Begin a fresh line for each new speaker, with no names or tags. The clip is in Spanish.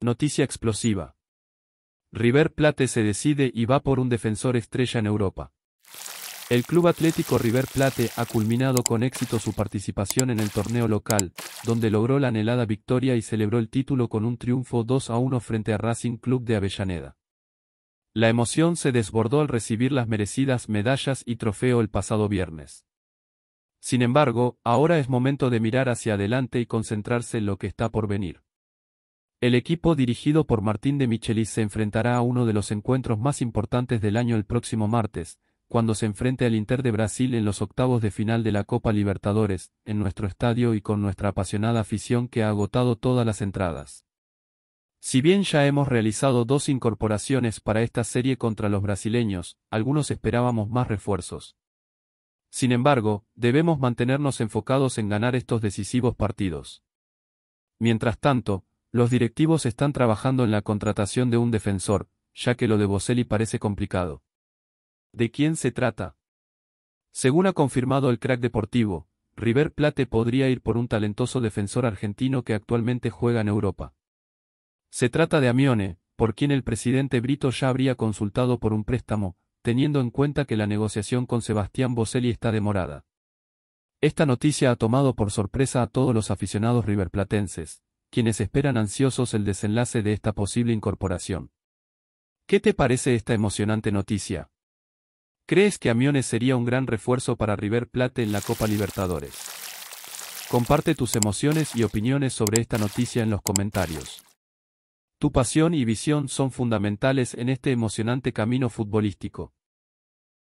Noticia explosiva. River Plate se decide y va por un defensor estrella en Europa. El Club Atlético River Plate ha culminado con éxito su participación en el torneo local, donde logró la anhelada victoria y celebró el título con un triunfo 2 a 1 frente a Racing Club de Avellaneda. La emoción se desbordó al recibir las merecidas medallas y trofeo el pasado viernes. Sin embargo, ahora es momento de mirar hacia adelante y concentrarse en lo que está por venir. El equipo dirigido por Martín de Michelis se enfrentará a uno de los encuentros más importantes del año el próximo martes, cuando se enfrente al Inter de Brasil en los octavos de final de la Copa Libertadores, en nuestro estadio y con nuestra apasionada afición que ha agotado todas las entradas. Si bien ya hemos realizado dos incorporaciones para esta serie contra los brasileños, algunos esperábamos más refuerzos. Sin embargo, debemos mantenernos enfocados en ganar estos decisivos partidos. Mientras tanto, los directivos están trabajando en la contratación de un defensor, ya que lo de Boselli parece complicado. ¿De quién se trata? Según ha confirmado el crack deportivo, River Plate podría ir por un talentoso defensor argentino que actualmente juega en Europa. Se trata de Amione, por quien el presidente Brito ya habría consultado por un préstamo, teniendo en cuenta que la negociación con Sebastián Boselli está demorada. Esta noticia ha tomado por sorpresa a todos los aficionados riverplatenses, quienes esperan ansiosos el desenlace de esta posible incorporación. ¿Qué te parece esta emocionante noticia? ¿Crees que Amiones sería un gran refuerzo para River Plate en la Copa Libertadores? Comparte tus emociones y opiniones sobre esta noticia en los comentarios. Tu pasión y visión son fundamentales en este emocionante camino futbolístico.